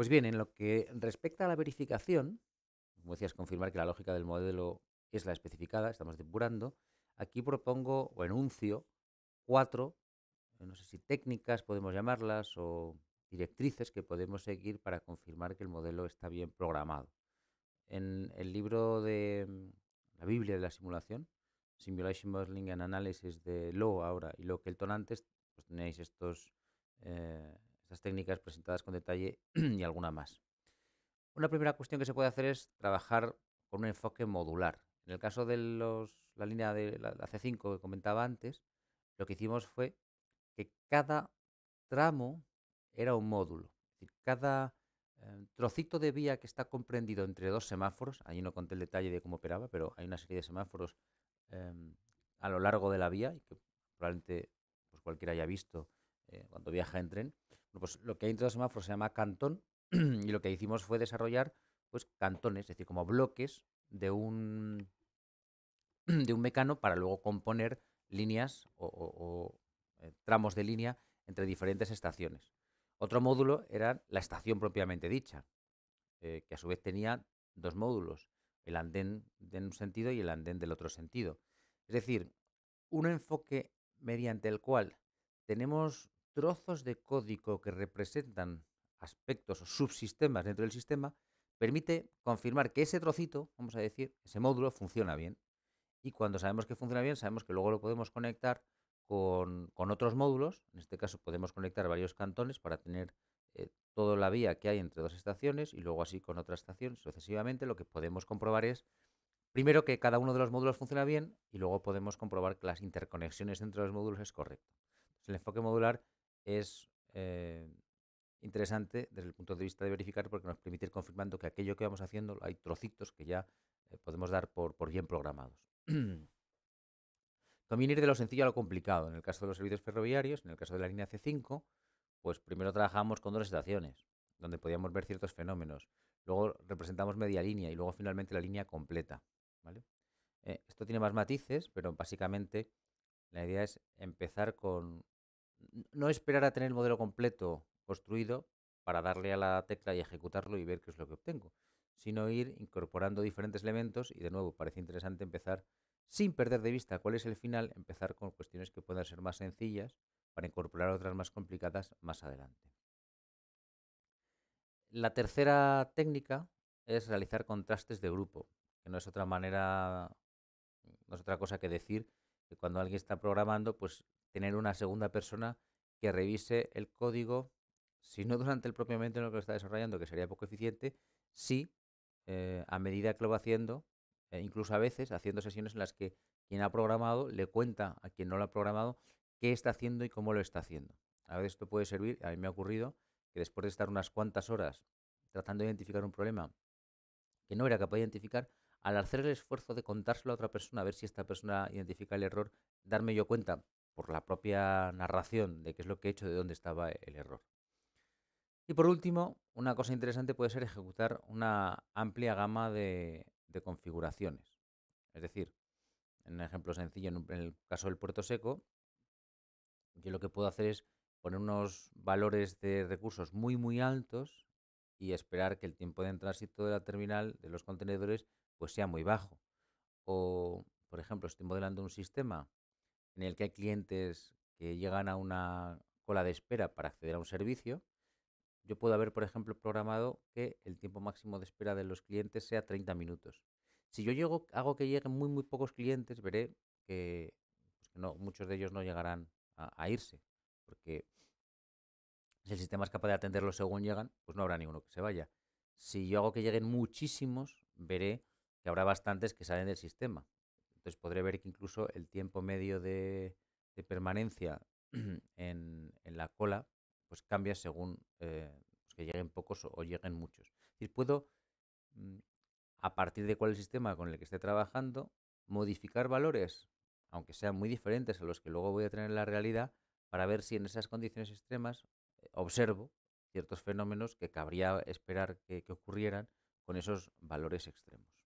Pues bien, en lo que respecta a la verificación, como decías, confirmar que la lógica del modelo es la especificada, estamos depurando, aquí propongo o enuncio cuatro, eh, no sé si técnicas podemos llamarlas o directrices que podemos seguir para confirmar que el modelo está bien programado. En el libro de mm, la Biblia de la simulación, Simulation Modeling and Analysis de Lowe ahora y Lowe Kelton antes, pues tenéis estos, eh, estas técnicas presentadas con detalle y alguna más. Una primera cuestión que se puede hacer es trabajar con un enfoque modular. En el caso de la línea de la, C5 que comentaba antes, lo que hicimos fue que cada tramo era un módulo. cada eh, trocito de vía que está comprendido entre dos semáforos, ahí no conté el detalle de cómo operaba, pero hay una serie de semáforos em, a lo largo de la vía, y que probablemente pues, cualquiera haya visto eh, cuando viaja en tren, pues lo que hay dentro del semáforo se llama cantón y lo que hicimos fue desarrollar pues cantones, es decir, como bloques de un, de un mecano para luego componer líneas o, eh, tramos de línea entre diferentes estaciones. Otro módulo era la estación propiamente dicha, eh, que a su vez tenía dos módulos, el andén de un sentido y el andén del otro sentido. Es decir, un enfoque mediante el cual tenemos trozos de código que representan aspectos o subsistemas dentro del sistema, permite confirmar que ese trocito, vamos a decir, ese módulo funciona bien. Y cuando sabemos que funciona bien, sabemos que luego lo podemos conectar con, otros módulos. En este caso podemos conectar varios cantones para tener eh, toda la vía que hay entre dos estaciones y luego así con otra estación sucesivamente. Lo que podemos comprobar es, primero, que cada uno de los módulos funciona bien y luego podemos comprobar que las interconexiones entre los módulos es correcto. el enfoque modular es eh, interesante desde el punto de vista de verificar porque nos permite ir confirmando que aquello que vamos haciendo hay trocitos que ya eh, podemos dar por, bien programados. También ir de lo sencillo a lo complicado. En el caso de los servicios ferroviarios, en el caso de la línea C5, pues primero trabajamos con dos estaciones, donde podíamos ver ciertos fenómenos. Luego representamos media línea y luego finalmente la línea completa. ¿vale? Eh, esto tiene más matices, pero básicamente la idea es empezar con no esperar a tener el modelo completo construido para darle a la tecla y ejecutarlo y ver qué es lo que obtengo, sino ir incorporando diferentes elementos y de nuevo parece interesante empezar sin perder de vista cuál es el final, empezar con cuestiones que puedan ser más sencillas para incorporar otras más complicadas más adelante. La tercera técnica es realizar contrastes de grupo, que no es otra manera, no es otra cosa que decir que cuando alguien está programando, pues tener una segunda persona que revise el código, si no durante el propio momento en el que lo está desarrollando, que sería poco eficiente, sí eh, a medida que lo va haciendo, e incluso a veces haciendo sesiones en las que quien ha programado le cuenta a quien no lo ha programado qué está haciendo y cómo lo está haciendo. A veces esto puede servir, a mí me ha ocurrido que después de estar unas cuantas horas tratando de identificar un problema que no era capaz de identificar, al hacer el esfuerzo de contárselo a otra persona, a ver si esta persona identifica el error, darme yo cuenta por la propia narración de qué es lo que he hecho, de dónde estaba el error. Y por último, una cosa interesante puede ser ejecutar una amplia gama de, configuraciones. Es decir, en un ejemplo sencillo, en, el caso del puerto seco, yo lo que puedo hacer es poner unos valores de recursos muy, muy altos y esperar que el tiempo de tránsito de la terminal, de los contenedores, pues sea muy bajo. O, por ejemplo, estoy modelando un sistema en el que hay clientes que llegan a una cola de espera para acceder a un servicio, yo puedo haber, por ejemplo, programado que el tiempo máximo de espera de los clientes sea 30 minutos. Si yo llego, hago que lleguen muy, muy pocos clientes, veré que, pues, muchos de ellos no llegarán a, a, irse, porque si el sistema es capaz de atenderlos según llegan, pues no habrá ninguno que se vaya. Si yo hago que lleguen muchísimos, veré que habrá bastantes que salen del sistema. Entonces podré ver que incluso el tiempo medio de, permanencia en, la cola pues cambia según eh, pues que lleguen pocos o, lleguen muchos. Es puedo, mm, a partir de cuál el sistema con el que esté trabajando, modificar valores, aunque sean muy diferentes a los que luego voy a tener en la realidad, para ver si en esas condiciones extremas eh, observo ciertos fenómenos que cabría esperar que ocurrieran con esos valores extremos.